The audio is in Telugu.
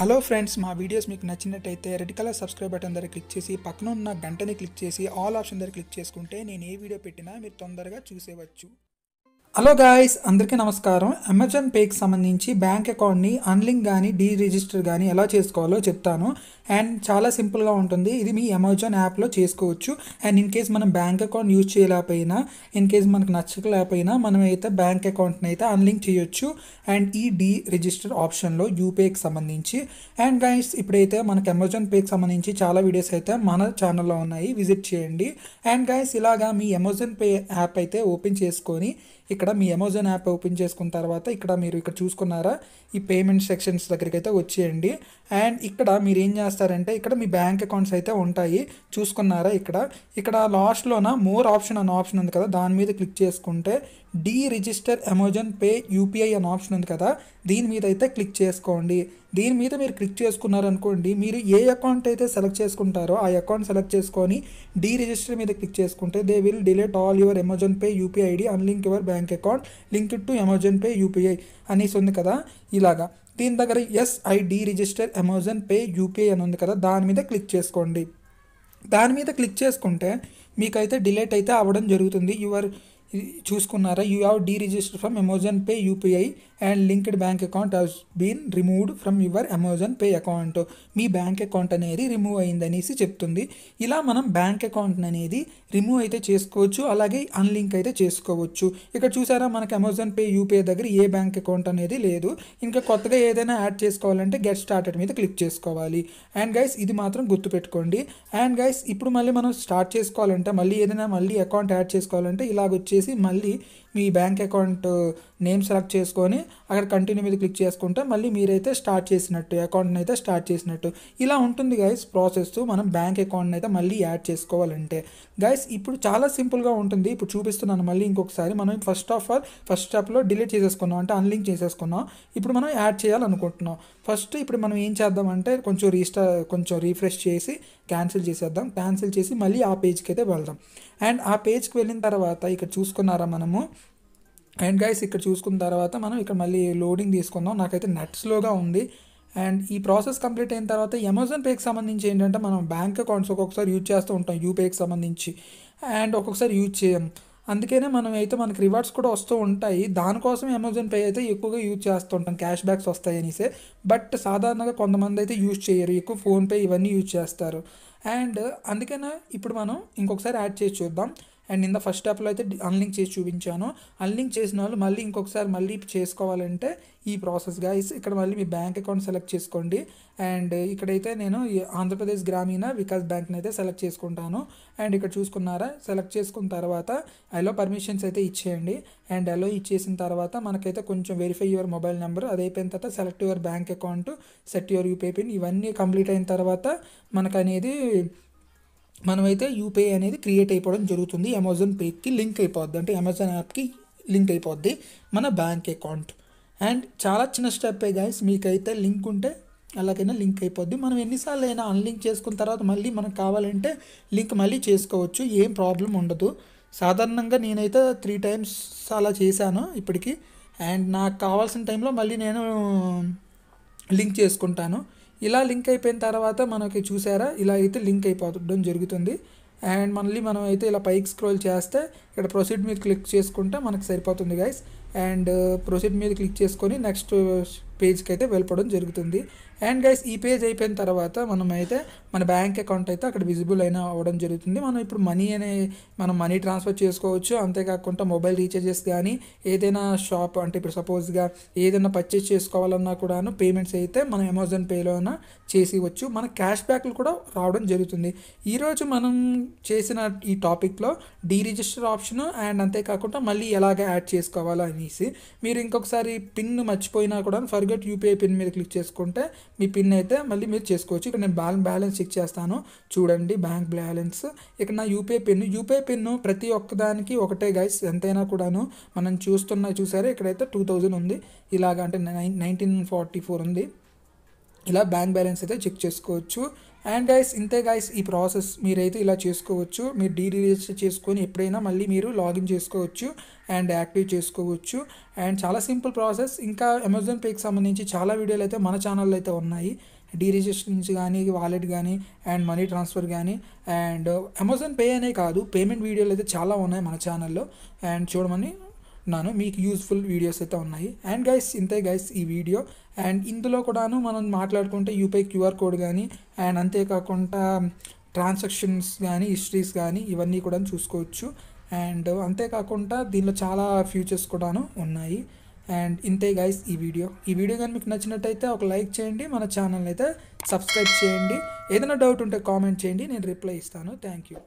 హలో ఫ్రెండ్స్ మా వీడియోస్ మీకు నచ్చినట్టయితే రెడ్ కలర్ సబ్స్క్రైబ్ బటన్ దగ్గర క్లిక్ చేసి పక్కన ఉన్న గంటని క్లిక్ చేసి ఆల్ ఆప్షన్ దగ్గర క్లిక్ చేసుకుంటే నేను ఏ వీడియో పెట్టినా మీరు తొందరగా చూసేవచ్చు హలో గాయస్ అందరికీ నమస్కారం అమెజాన్ పేకి సంబంధించి బ్యాంక్ అకౌంట్ని అన్లింక్ కానీ డీ రిజిస్టర్ కానీ ఎలా చేసుకోవాలో చెప్తాను అండ్ చాలా సింపుల్గా ఉంటుంది ఇది మీ అమెజాన్ యాప్లో చేసుకోవచ్చు అండ్ ఇన్ కేస్ మనం బ్యాంక్ అకౌంట్ యూజ్ చేయలేకపోయినా ఇన్ కేస్ మనకు నచ్చకలేకపోయినా మనం అయితే బ్యాంక్ అకౌంట్ని అయితే అన్లింక్ చేయొచ్చు అండ్ ఈ డీ రిజిస్టర్ ఆప్షన్లో యూపీఐకి సంబంధించి అండ్ గాయస్ ఇప్పుడైతే మనకు అమెజాన్ పేకి సంబంధించి చాలా వీడియోస్ అయితే మన ఛానల్లో ఉన్నాయి విజిట్ చేయండి అండ్ గాయస్ ఇలాగా మీ అమెజాన్ పే యాప్ అయితే ఓపెన్ చేసుకొని ఇక్కడ ఇక్కడ మీ అమెజాన్ యాప్ ఓపెన్ చేసుకున్న తర్వాత ఇక్కడ మీరు ఇక్కడ చూసుకున్నారా ఈ పేమెంట్ సెక్షన్స్ దగ్గరికి అయితే వచ్చేయండి అండ్ ఇక్కడ మీరు ఏం చేస్తారంటే ఇక్కడ మీ బ్యాంక్ అకౌంట్స్ అయితే ఉంటాయి చూసుకున్నారా ఇక్కడ ఇక్కడ లాస్ట్లోన మోర్ ఆప్షన్ అన్న ఆప్షన్ ఉంది కదా దాని మీద క్లిక్ చేసుకుంటే deregister Amazon pay UPI అన్న ఆప్షన్ ఉంది కదా దీని మీద అయితే క్లిక్ చేసుకోండి దీని మీద మీరు క్లిక్ చేసుకున్నారనుకోండి మీరు ఏ అకౌంట్ అయితే సెలెక్ట్ చేసుకుంటారో ఆ అకౌంట్ సెలెక్ట్ చేసుకొని డీ రిజిస్టర్ మీద క్లిక్ చేసుకుంటే they will delete all your Amazon pay UPI ID unlink your bank account link to Amazon pay UPI అనేసి ఉంది కదా ఇలాగా దీని దగ్గర ఎస్ఐ deregister Amazon pay UPI అని ఉంది కదా దాని మీద క్లిక్ చేసుకోండి దాని మీద క్లిక్ చేసుకుంటే మీకైతే డిలేట్ అయితే అవ్వడం జరుగుతుంది యువర్ చూసుకున్నారా you have deregister from Amazon pay UPI and linked bank account has been removed from your Amazon pay account మీ బ్యాంక్ అకౌంట్ అనేది రిమూవ్ అయింది అనేసి చెప్తుంది ఇలా మనం బ్యాంక్ అకౌంట్ అనేది రిమూవ్ అయితే చేసుకోవచ్చు అలాగే అన్లింక్ అయితే చేసుకోవచ్చు ఇక్కడ చూసారా మనకి అమెజాన్ పే యూపీఐ దగ్గర ఏ బ్యాంక్ అకౌంట్ అనేది లేదు ఇంకా కొత్తగా ఏదైనా యాడ్ చేసుకోవాలంటే గెట్ స్టార్టెడ్ మీద క్లిక్ చేసుకోవాలి అండ్ గైస్ ఇది మాత్రం గుర్తుపెట్టుకోండి అండ్ గైస్ ఇప్పుడు మళ్ళీ మనం స్టార్ట్ చేసుకోవాలంటే మళ్ళీ ఏదైనా మళ్ళీ అకౌంట్ యాడ్ చేసుకోవాలంటే ఇలాగ వచ్చేసి మళ్ళీ మీ బ్యాంక్ అకౌంట్ నేమ్ సెలెక్ట్ చేసుకొని అక్కడ కంటిన్యూ మీద క్లిక్ చేసుకుంటే మళ్ళీ మీరైతే స్టార్ట్ చేసినట్టు అకౌంట్ని అయితే స్టార్ట్ చేసినట్టు ఇలా ఉంటుంది గైస్ ప్రాసెస్ మనం బ్యాంక్ అకౌంట్ని అయితే మళ్ళీ యాడ్ చేసుకోవాలంటే గైస్ ఇప్పుడు చాలా సింపుల్గా ఉంటుంది ఇప్పుడు చూపిస్తున్నాను మళ్ళీ ఇంకొకసారి మనం ఫస్ట్ ఆఫ్ ఆల్ ఫస్ట్ స్టెప్లో డిలీట్ చేసేసుకున్నాం అంటే అన్లింక్ చేసేసుకున్నాం ఇప్పుడు మనం యాడ్ చేయాలనుకుంటున్నాం ఫస్ట్ ఇప్పుడు మనం ఏం చేద్దామంటే కొంచెం రీస్టార్ కొంచెం రీఫ్రెష్ చేసి క్యాన్సిల్ చేసేద్దాం క్యాన్సిల్ చేసి మళ్ళీ ఆ పేజ్కి అయితే వెళ్దాం అండ్ ఆ పేజ్కి వెళ్ళిన తర్వాత ఇక్కడ చూసుకున్నారా మనము అండ్ గైస్ ఇక్కడ చూసుకున్న తర్వాత మనం ఇక్కడ మళ్ళీ లోడింగ్ తీసుకుందాం నాకైతే నెట్ స్లోగా ఉంది అండ్ ఈ ప్రాసెస్ కంప్లీట్ అయిన తర్వాత అమెజాన్ పేకి సంబంధించి ఏంటంటే మనం బ్యాంక్ అకౌంట్స్ ఒక్కొక్కసారి యూజ్ చేస్తూ ఉంటాం యూపేకి సంబంధించి అండ్ ఒక్కొక్కసారి యూజ్ చేయం అందుకనే మనం అయితే మనకి రివార్డ్స్ కూడా వస్తూ ఉంటాయి దానికోసం అమెజాన్ పే అయితే ఎక్కువగా యూజ్ చేస్తుంటాం క్యాష్ బ్యాక్స్ వస్తాయనేసి బట్ సాధారణంగా కొంతమంది అయితే యూజ్ చేయరు ఎక్కువ ఫోన్పే ఇవన్నీ యూజ్ చేస్తారు అండ్ అందుకనే ఇప్పుడు మనం ఇంకొకసారి యాడ్ చేసి చూద్దాం అండ్ ఇంత ఫస్ట్ స్టెప్లో అయితే అన్లింక్ చేసి చూపించాను అన్లింక్ చేసిన వాళ్ళు మళ్ళీ ఇంకొకసారి మళ్ళీ చేసుకోవాలంటే ఈ ప్రాసెస్ గాయస్ ఇక్కడ మళ్ళీ మీ బ్యాంక్ అకౌంట్ సెలెక్ట్ చేసుకోండి అండ్ ఇక్కడైతే నేను ఆంధ్రప్రదేశ్ గ్రామీణ వికాస్ బ్యాంక్ని అయితే సెలెక్ట్ చేసుకుంటాను అండ్ ఇక్కడ చూసుకున్నారా సెలెక్ట్ చేసుకున్న తర్వాత అలో పర్మిషన్స్ అయితే ఇచ్చేయండి అండ్ అలో ఇచ్చేసిన తర్వాత మనకైతే కొంచెం వెరిఫై యువర్ మొబైల్ నెంబర్ అది అయిపోయిన తర్వాత select your bank account set your UPI pin ఇవన్నీ కంప్లీట్ అయిన తర్వాత మనకు అనేది మనమైతే యూపీఐ అనేది క్రియేట్ అయిపోవడం జరుగుతుంది అమెజాన్ పేకి లింక్ అయిపోద్ది అంటే అమెజాన్ యాప్కి లింక్ అయిపోద్ది మన బ్యాంక్ అకౌంట్ అండ్ చాలా చిన్న ఏ గాయస్ మీకైతే లింక్ ఉంటే అలాగైనా లింక్ అయిపోద్ది మనం ఎన్నిసార్లు అయినా అన్లింక్ చేసుకున్న తర్వాత మళ్ళీ మనకు కావాలంటే లింక్ మళ్ళీ చేసుకోవచ్చు ఏం ప్రాబ్లం ఉండదు సాధారణంగా నేనైతే త్రీ టైమ్స్ అలా చేశాను ఇప్పటికీ అండ్ నాకు కావాల్సిన టైంలో మళ్ళీ నేను లింక్ చేసుకుంటాను ఇలా లింక్ అయిపోయిన తర్వాత మనకి చూసారా ఇలా అయితే లింక్ అయిపోవడం జరుగుతుంది అండ్ మళ్ళీ మనం అయితే ఇలా పైకి స్క్రోల్ చేస్తే ఇక్కడ ప్రొసీడ్ మీద క్లిక్ చేసుకుంటే మనకు సరిపోతుంది గైస్ అండ్ ప్రొసీడ్ మీద క్లిక్ చేసుకొని నెక్స్ట్ పేజ్కి అయితే వెళ్ళిపోవడం జరుగుతుంది అండ్ గైస్ ఈ పేజ్ అయిపోయిన తర్వాత మనం అయితే మన బ్యాంక్ అకౌంట్ అయితే అక్కడ విజిబుల్ అయినా అవ్వడం జరుగుతుంది మనం ఇప్పుడు మనీ అనే మనం మనీ ట్రాన్స్ఫర్ చేసుకోవచ్చు అంతేకాకుండా మొబైల్ రీఛార్జెస్ కానీ ఏదైనా షాప్ అంటే ఇప్పుడు సపోజ్గా ఏదైనా పర్చేస్ చేసుకోవాలన్నా కూడాను పేమెంట్స్ అయితే మనం అమెజాన్ పేలో అయినా చేసేవచ్చు మన క్యాష్ బ్యాక్లు కూడా రావడం జరుగుతుంది ఈరోజు మనం చేసిన ఈ టాపిక్లో డీ రిజిస్టర్ ఆప్షన్ అండ్ అంతేకాకుండా మళ్ళీ ఎలాగ యాడ్ చేసుకోవాలా అనేసి మీరు ఇంకొకసారి పిన్ మర్చిపోయినా కూడా ఫర్ ఫర్గెట్ యూపీఐ పిన్ మీద క్లిక్ చేసుకుంటే మీ పిన్ అయితే మళ్ళీ మీరు చేసుకోవచ్చు ఇక్కడ నేను బ్యాలెన్స్ బ్యాలెన్స్ చెక్ చేస్తాను చూడండి బ్యాంక్ బ్యాలెన్స్ ఇక్కడ నా యూపీఐ పిన్ యూపీఐ పిన్ ప్రతి ఒక్కదానికి ఒకటే గైస్ ఎంతైనా కూడాను మనం చూస్తున్న చూసారే ఇక్కడైతే టూ థౌజండ్ ఉంది ఇలాగ అంటే నైన్టీన్ ఫార్టీ ఫోర్ ఉంది ఇలా బ్యాంక్ బ్యాలెన్స్ అయితే చెక్ చేసుకోవచ్చు అండ్ గైస్ ఇంతే గైస్ ఈ ప్రాసెస్ మీరైతే ఇలా చేసుకోవచ్చు మీరు డీ రిజిస్టర్ చేసుకొని ఎప్పుడైనా మళ్ళీ మీరు లాగిన్ చేసుకోవచ్చు అండ్ యాక్టివ్ చేసుకోవచ్చు అండ్ చాలా సింపుల్ ప్రాసెస్ ఇంకా అమెజాన్ పేకి సంబంధించి చాలా వీడియోలు అయితే మన ఛానల్లో అయితే ఉన్నాయి డీ రిజిస్టర్ నుంచి కానీ వాలెట్ కానీ అండ్ మనీ ట్రాన్స్ఫర్ కానీ అండ్ అమెజాన్ పే అనే కాదు పేమెంట్ వీడియోలు అయితే చాలా ఉన్నాయి మన ఛానల్లో అండ్ చూడమని అనుకుంటున్నాను మీకు యూస్ఫుల్ వీడియోస్ అయితే ఉన్నాయి అండ్ గైస్ ఇంతే గైస్ ఈ వీడియో అండ్ ఇందులో కూడాను మనం మాట్లాడుకుంటే యూపీఐ క్యూఆర్ కోడ్ కానీ అండ్ అంతేకాకుండా ట్రాన్సాక్షన్స్ కానీ హిస్టరీస్ కానీ ఇవన్నీ కూడా చూసుకోవచ్చు అండ్ అంతేకాకుండా దీనిలో చాలా ఫ్యూచర్స్ కూడాను ఉన్నాయి అండ్ ఇంతే గైస్ ఈ వీడియో ఈ వీడియో కానీ మీకు నచ్చినట్టయితే ఒక లైక్ చేయండి మన ఛానల్ అయితే సబ్స్క్రైబ్ చేయండి ఏదైనా డౌట్ ఉంటే కామెంట్ చేయండి నేను రిప్లై ఇస్తాను థ్యాంక్ యూ